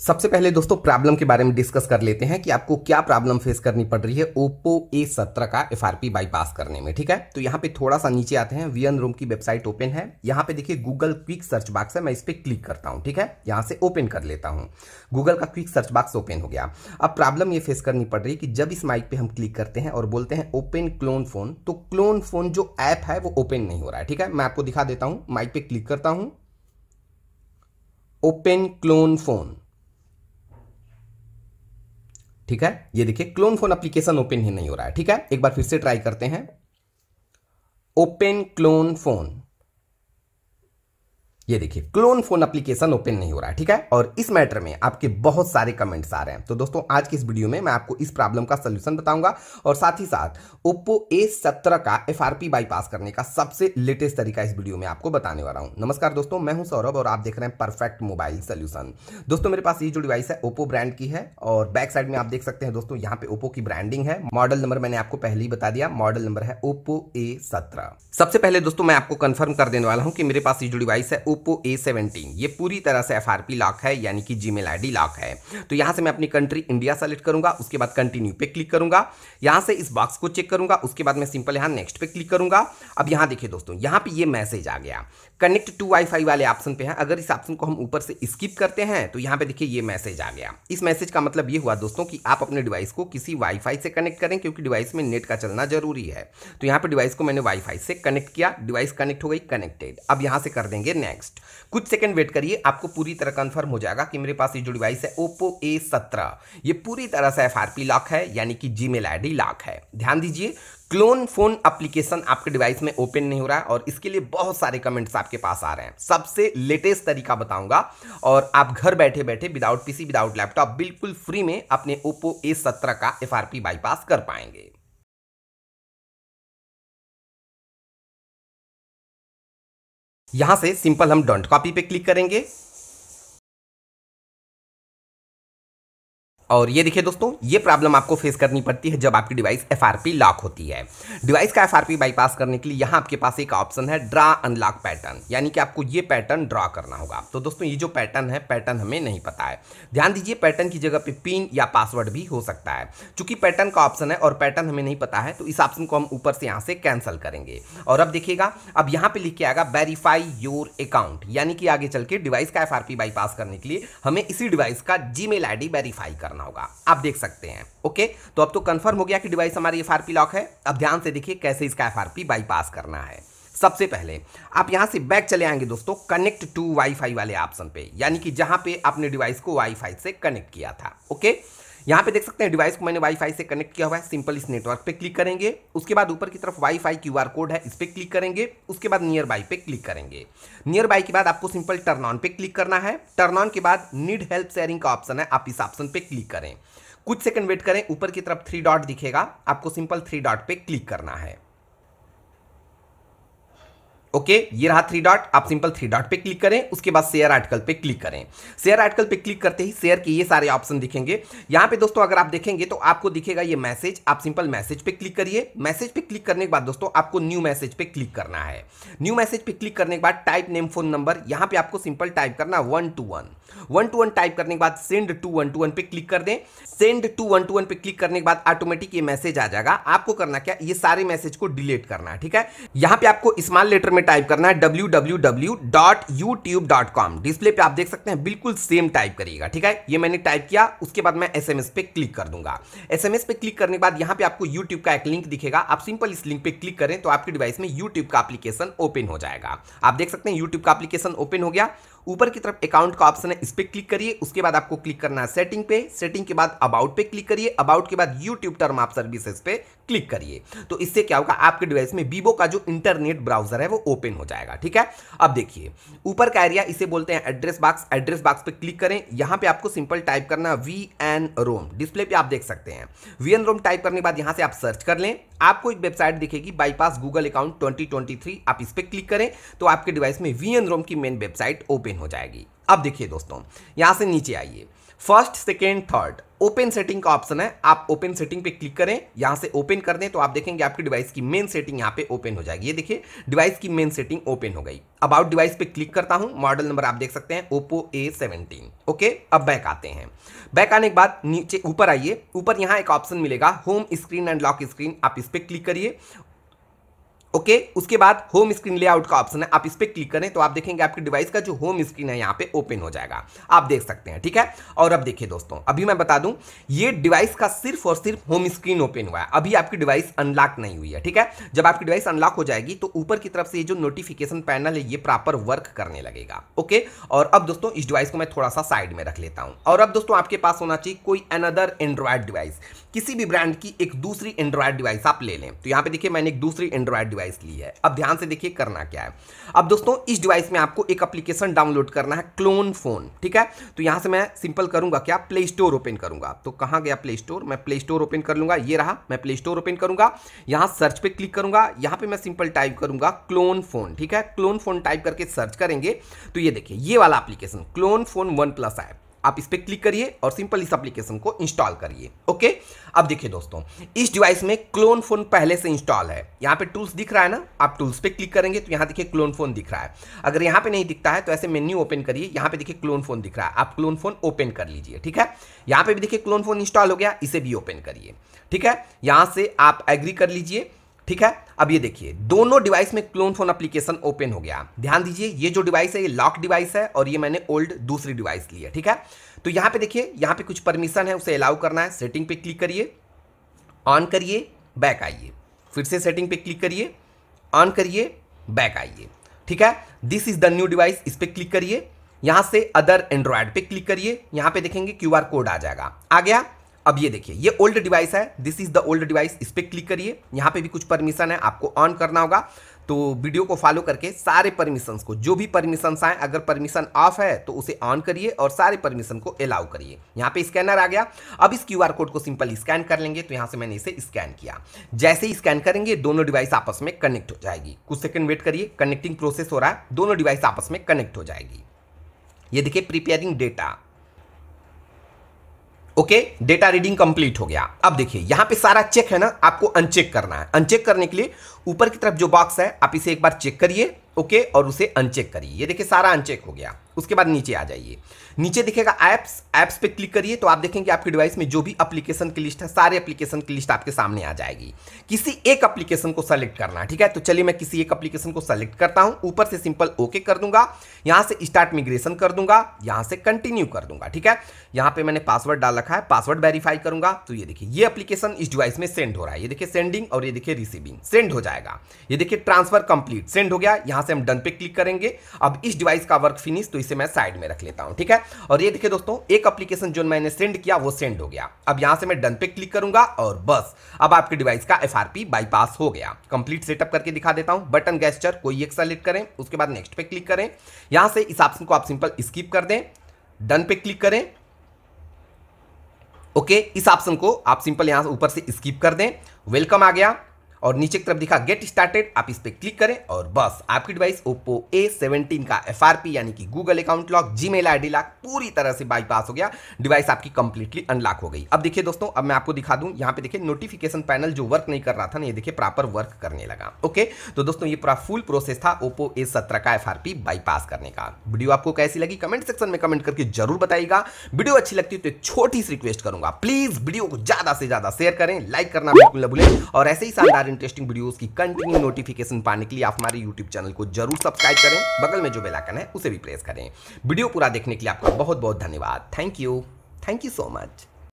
सबसे पहले दोस्तों प्रॉब्लम के बारे में डिस्कस कर लेते हैं कि आपको क्या प्रॉब्लम फेस करनी पड़ रही है ओप्पो ए सत्रह का एफ बाईपास करने में ठीक है तो यहाँ पे थोड़ा सा नीचे आते हैं वीएन रूम की वेबसाइट ओपन है यहाँ पे देखिए गूगल क्विक सर्च बॉक्स है मैं इस पर क्लिक करता हूँ ठीक है यहाँ से ओपन कर लेता हूँ गूगल का क्विक सर्च बॉक्स ओपन हो गया अब प्रॉब्लम ये फेस करनी पड़ रही है कि जब इस माइक पर हम क्लिक करते हैं और बोलते हैं ओपन क्लोन फोन तो क्लोन फोन जो ऐप है वो ओपन नहीं हो रहा है ठीक है मैं आपको दिखा देता हूँ माइक पे क्लिक करता हूँ ओपन क्लोन फोन ठीक है ये देखिए क्लोन फोन एप्लीकेशन ओपन ही नहीं हो रहा है ठीक है एक बार फिर से ट्राई करते हैं ओपन क्लोन फोन ये देखिए क्लोन फोन एप्लीकेशन ओपन नहीं हो रहा है ठीक है और इस मैटर में आपके बहुत सारे कमेंट्स आ रहे हैं तो दोस्तों आज की इस वीडियो में मैं आपको इस प्रॉब्लम का सोल्यूशन बताऊंगा और साथ ही साथ ओप्पो ए सत्रह का एफ बाईपास करने का सबसे लेटेस्ट तरीका इस वीडियो में आपको बताने वाला हूं नमस्कार दोस्तों मैं हूं सौरभ और आप देख रहे हैं परफेक्ट मोबाइल सोल्यूशन दोस्तों मेरे पास ये जो डिवाइस है ओप्पो ब्रांड की है और बैक साइड में आप देख सकते हैं दोस्तों यहाँ पे ओप्पो की ब्रांडिंग है मॉडल नंबर मैंने आपको पहले ही बता दिया मॉडल नंबर है ओप्पो ए सबसे पहले दोस्तों मैं आपको कन्फर्म कर देने वाला हूँ कि मेरे पास ये जो डिवाइस है ओप्पो ए सेवनटीन ये पूरी तरह से एफ आर पी लॉक है यानी कि जी मेल लॉक है तो यहाँ से मैं अपनी कंट्री इंडिया सेलेक्ट करूँगा उसके बाद कंटिन्यू पे क्लिक करूँगा यहाँ से इस बॉक्स को चेक करूँगा उसके बाद मैं सिंपल यहाँ नेक्स्ट पे क्लिक करूँगा अब यहाँ देखिए दोस्तों यहाँ पर यह मैसेज आ गया कनेक्ट टू फाई वाले ऑप्शन पे है अगर इस ऑप्शन को हम ऊपर से स्किप करते हैं तो यहाँ पर देखिए ये मैसेज आ गया इस मैसेज का मतलब ये हुआ दोस्तों कि आप अपने डिवाइस को किसी वाईफाई से कनेक्ट करें क्योंकि डिवाइस में नेट का चलना जरूरी है तो यहाँ पर डिवाइस को मैंने वाईफाई से कनेक्ट किया डिवाइस कनेक्ट हो गई कनेक्टेड अब यहाँ से कर देंगे नेक्स्ट नेक्स्ट कुछ सेकंड वेट करिए आपको पूरी तरह कंफर्म हो जाएगा कि मेरे पास ये जो डिवाइस है ओप्पो ए सत्रह ये पूरी तरह से एफ लॉक है यानी कि जी मेल लॉक है ध्यान दीजिए क्लोन फोन एप्लीकेशन आपके डिवाइस में ओपन नहीं हो रहा है और इसके लिए बहुत सारे कमेंट्स आपके पास आ रहे हैं सबसे लेटेस्ट तरीका बताऊंगा और आप घर बैठे बैठे विदाउट पीसी विदाउट लैपटॉप बिल्कुल फ्री में अपने ओप्पो ए सत्रह का एफ बाईपास कर पाएंगे यहां से सिंपल हम डोंट कॉपी पे क्लिक करेंगे और ये देखिए दोस्तों ये प्रॉब्लम आपको फेस करनी पड़ती है जब आपकी डिवाइस एफ लॉक होती है डिवाइस का एफ बाईपास करने के लिए यहाँ आपके पास एक ऑप्शन है ड्रा अनलॉक पैटर्न यानी कि आपको ये पैटर्न ड्रा करना होगा तो दोस्तों ये जो पैटर्न है पैटर्न हमें नहीं पता है ध्यान दीजिए पैटर्न की जगह पर पिन या पासवर्ड भी हो सकता है चूंकि पैटर्न का ऑप्शन है और पैटर्न हमें नहीं पता है तो इस ऑप्शन को हम ऊपर से यहाँ से कैंसिल करेंगे और अब देखिएगा अब यहाँ पर लिख के आएगा वेरीफाई योर अकाउंट यानी कि आगे चल के डिवाइस का एफ बाईपास करने के लिए हमें इसी डिवाइस का जी मेल वेरीफाई करना करना होगा आप देख सकते हैं ओके तो अब तो कन्फर्म हो गया कि डिवाइस हमारी एफ लॉक है अब ध्यान से देखिए कैसे इसका एफ बाईपास करना है सबसे पहले आप यहां से बैक चले आएंगे दोस्तों कनेक्ट टू वाईफाई वाले ऑप्शन पे यानी कि जहां पे आपने डिवाइस को वाईफाई से कनेक्ट किया था ओके okay? यहाँ पे देख सकते हैं डिवाइस को मैंने वाईफाई से कनेक्ट किया हुआ है सिंपल इस नेटवर्क पे क्लिक करेंगे उसके बाद ऊपर की तरफ वाईफाई क्यूआर कोड है इस पर क्लिक करेंगे उसके बाद नियर बाई पे क्लिक करेंगे नियर बाई के बाद आपको सिंपल टर्न ऑन पे क्लिक करना है टर्न ऑन के बाद नीड हेल्प शेयरिंग का ऑप्शन है आप इस ऑप्शन पर क्लिक करें कुछ सेकंड वेट करें ऊपर की तरफ थ्री डॉट दिखेगा आपको सिंपल थ्री डॉट पे क्लिक करना है ओके ये रहा थ्री डॉट आप सिंपल थ्री डॉट पे क्लिक करें उसके बाद शेयर आर्टिकल पे क्लिक करें शेयर आर्टिकल पे क्लिक करते ही शेयर के ये सारे ऑप्शन दिखेंगे यहाँ पे दोस्तों अगर आप देखेंगे तो आपको दिखेगा ये मैसेज आप सिंपल मैसेज पे क्लिक करिए मैसेज पे क्लिक करने के बाद दोस्तों आपको न्यू मैसेज पे क्लिक करना है न्यू मैसेज पे क्लिक करने के बाद टाइप नेम फोन नंबर यहाँ पे आपको सिंपल टाइप करना one two one one two one type करने के बाद send to one two one पे क्लिक कर दें send to one two one पे क्लिक करने के बाद ऑटोमेटिक ये मैसेज आ जाएगा आपको करना क्या ये सारे मैसेज को डिलीट करना है ठीक है यहाँ पे आपको स्मॉल लेटर में टाइप करना है www.youtube.com डिस्प्ले पे आप देख सकते हैं बिल्कुल सेम टाइप करिएगा ठीक है ये मैंने टाइप किया उसके बाद मैं एसएमएस पे क्लिक कर दूंगा एसएमएस पे क्लिक करने के बाद यहाँ पे आपको यूट्यूब का एक लिंक दिखेगा आप सिंपल इस लिंक पे क्लिक करें तो आपके डिवाइस में यूट्यूब का एप्लीकेशन ओपन हो जाएगा आप देख सकते हैं यूट्यूब का एप्लीकेशन ओपन हो गया ऊपर की तरफ अकाउंट का ऑप्शन है इस पर क्लिक करिए उसके बाद आपको क्लिक करना है सेटिंग पे सेटिंग के बाद अबाउट पे क्लिक करिए अबाउट के बाद यूट्यूब टर्म आप सर्विसेज पे क्लिक करिए तो इससे क्या होगा आपके डिवाइस में वीवो का जो इंटरनेट ब्राउजर है वो ओपन हो जाएगा ठीक है अब देखिए ऊपर का एरिया इसे बोलते हैं एड्रेस बॉक्स एड्रेस बॉक्स पे क्लिक करें यहां पे आपको सिंपल टाइप करना वी एन रोम डिस्प्ले पे आप देख सकते हैं वी एन रोम टाइप करने के बाद यहां से आप सर्च कर लें आपको एक वेबसाइट दिखेगी बाईपास गूगल अकाउंट ट्वेंटी आप इस पर क्लिक करें तो आपके डिवाइस में वी एन रोम की मेन वेबसाइट ओपन ओपन हो जाएगी अब देखिए दोस्तों यहाँ से नीचे आइए first second third open setting का ऑप्शन है आप ओपन सेटिंग पे क्लिक करें यहाँ से ओपन कर दें तो आप देखेंगे आपकी डिवाइस की मेन सेटिंग यहाँ पे ओपन हो जाएगी ये देखिए डिवाइस की मेन सेटिंग ओपन हो गई अबाउट डिवाइस पे क्लिक करता हूँ मॉडल नंबर आप देख सकते हैं ओप्पो ए सेवनटीन ओके अब बैक आते हैं बैक आने के बाद नीचे ऊपर आइए ऊपर यहाँ एक ऑप्शन मिलेगा home screen and lock screen आप इस पर क्लिक करिए ओके उसके बाद होम स्क्रीन लेआउट का ऑप्शन है आप इस पर क्लिक करें तो आप देखेंगे आपके डिवाइस का जो होम स्क्रीन है यहाँ पे ओपन हो जाएगा आप देख सकते हैं ठीक है और अब देखिए दोस्तों अभी मैं बता दूं ये डिवाइस का सिर्फ और सिर्फ होम स्क्रीन ओपन हुआ है अभी आपकी डिवाइस अनलॉक नहीं हुई है ठीक है जब आपकी डिवाइस अनलॉक हो जाएगी तो ऊपर की तरफ से ये जो नोटिफिकेशन पैनल है ये प्रॉपर वर्क करने लगेगा ओके और अब दोस्तों इस डिवाइस को मैं थोड़ा सा साइड में रख लेता हूँ और अब दोस्तों आपके पास होना चाहिए कोई अनदर एंड्रॉयड डिवाइस किसी भी ब्रांड की एक दूसरी एंड्रॉयड डिवाइस आप ले लें तो यहाँ पे देखिए मैंने एक दूसरी एंड्रॉयड डिवाइस ली है अब ध्यान से देखिए करना क्या है अब दोस्तों इस डिवाइस में आपको एक अप्लीकेशन डाउनलोड करना है क्लोन फोन ठीक है तो यहां से मैं सिंपल करूंगा क्या प्ले स्टोर ओपन करूंगा तो कहाँ गया प्ले स्टोर मैं प्ले स्टोर ओपन कर लूंगा ये रहा मैं प्ले स्टोर ओपन करूंगा यहां सर्च पर क्लिक करूंगा यहाँ पर मैं सिंपल टाइप करूंगा क्लोन फोन ठीक है क्लोन फोन टाइप करके सर्च करेंगे तो ये देखिए ये वाला application clone phone OnePlus app आप इस पर क्लिक करिए और सिंपल इस एप्लीकेशन को इंस्टॉल करिए ओके अब देखिए दोस्तों इस डिवाइस में क्लोन फोन पहले से इंस्टॉल है यहाँ पे टूल्स दिख रहा है ना आप टूल्स पे क्लिक करेंगे तो यहाँ देखिए क्लोन फोन दिख रहा है अगर यहाँ पे नहीं दिखता है तो ऐसे मेन्यू ओपन करिए यहाँ पे देखिए क्लोन फोन दिख रहा है आप क्लोन फोन ओपन कर लीजिए ठीक है यहाँ पे भी देखिए क्लोन फोन इंस्टॉल हो गया इसे भी ओपन करिए ठीक है यहाँ से आप एग्री कर लीजिए ठीक है अब ये देखिए दोनों डिवाइस में क्लोन फोन एप्लीकेशन ओपन हो गया ध्यान दीजिए ये जो डिवाइस है ये लॉक डिवाइस है और ये मैंने ओल्ड दूसरी डिवाइस ली है ठीक है तो यहां पे देखिए यहां पे कुछ परमिशन है उसे अलाउ करना है सेटिंग पे क्लिक करिए ऑन करिए बैक आइए फिर से सेटिंग पे क्लिक करिए ऑन करिए बैक आइए ठीक है this is the new device इस पर क्लिक करिए यहां से अदर एंड्रॉयड पे क्लिक करिए यहां पे देखेंगे क्यू कोड आ जाएगा आ गया अब ये देखिए ये ओल्ड डिवाइस है this is the old device इस पर क्लिक करिए यहाँ पे भी कुछ परमिशन है आपको ऑन करना होगा तो वीडियो को फॉलो करके सारे परमिशंस को जो भी परमिशंस आए अगर परमिशन ऑफ है तो उसे ऑन करिए और सारे परमिशन को अलाउ करिए यहाँ पे स्कैनर आ गया अब इस क्यूआर कोड को सिंपल स्कैन कर लेंगे तो यहाँ से मैंने इसे स्कैन किया जैसे ही स्कैन करेंगे दोनों डिवाइस आपस में कनेक्ट हो जाएगी कुछ सेकंड वेट करिए कनेक्टिंग प्रोसेस हो रहा है दोनों डिवाइस आपस में कनेक्ट हो जाएगी ये देखिए preparing data okay data reading complete हो गया अब देखिए यहां पे सारा चेक है ना आपको अनचेक करना है अनचेक करने के लिए ऊपर की तरफ जो बॉक्स है आप इसे एक बार चेक करिए ओके okay, और उसे अनचेक करिए ये देखिए सारा अनचेक हो गया उसके बाद नीचे आ जाइए नीचे दिखेगा ऐप्स ऐप्स पे क्लिक करिए तो आप देखेंगे आपके डिवाइस में जो भी एप्लीकेशन की लिस्ट है सारे एप्लीकेशन की लिस्ट आपके सामने आ जाएगी किसी एक एप्लीकेशन को सेलेक्ट करना है ठीक है तो चलिए मैं किसी एक एप्लीकेशन को सेलेक्ट करता हूं ऊपर से सिंपल ओके कर दूंगा यहां से स्टार्ट मिग्रेशन कर दूंगा यहां से कंटिन्यू कर दूंगा ठीक है यहां पर मैंने पासवर्ड डाल रखा है पासवर्ड वेरीफाई करूंगा तो ये देखिए ये एप्लीकेशन इस डिवाइस में सेंड हो रहा है ये देखिए सेंडिंग और ये देखिए रिसीविंग सेंड हो जाएगा ये देखिए ट्रांसफर कंप्लीट सेंड हो गया यहां यहां से हम डन पे क्लिक करेंगे अब इस डिवाइस का वर्क फिनिश तो इसे मैं साइड में रख लेता हूं ठीक है और ये देखिए दोस्तों एक एप्लीकेशन जो मैंने सेंड किया वो सेंड हो गया अब यहां से मैं डन पे क्लिक करूंगा और बस अब आपके डिवाइस का एफ बाईपास हो गया कंप्लीट सेटअप करके दिखा देता हूं बटन गैस्चर कोई एक सेलेक्ट करें उसके बाद नेक्स्ट पे क्लिक करें यहां से इस ऑप्शन को आप सिंपल स्कीप कर दें डन पे क्लिक करें ओके okay, इस ऑप्शन को आप सिंपल यहां ऊपर से स्किप कर दें वेलकम आ गया और नीचे की तरफ दिखा गेट स्टार्टेड आप इस पर क्लिक करें और बस आपकी डिवाइस ओप्पो ए सेवनटीन का एफ यानी कि Google account lock Gmail lock पूरी तरह से बाईपास हो गया डिवाइस आपकी कंप्लीटली अनलॉक हो गई अब देखिए दोस्तों अब मैं आपको दिखा दूं यहां पे देखिए नोटिफिकेशन पैनल जो वर्क नहीं कर रहा था ना ये देखिए प्रॉपर वर्क करने लगा ओके तो दोस्तों ये पूरा फुल प्रोसेस था ओप्पो ए सत्रह का एफ बाईपास करने का वीडियो आपको कैसी लगी कमेंट सेक्शन में कमेंट करके जरूर बताएगा वीडियो अच्छी लगती है तो एक छोटी सी रिक्वेस्ट करूंगा प्लीज वीडियो को ज्यादा से ज्यादा शेयर करें लाइक करना बिल्कुल न भूलें और ऐसे ही शानदार इंटरेस्टिंग वीडियोस की कंटिन्यू नोटिफिकेशन पाने के लिए आप हमारे यूट्यूब चैनल को जरूर सब्सक्राइब करें बगल में जो बेलाइकन है उसे भी प्रेस करें वीडियो पूरा देखने के लिए आपका बहुत बहुत धन्यवाद thank you thank you so much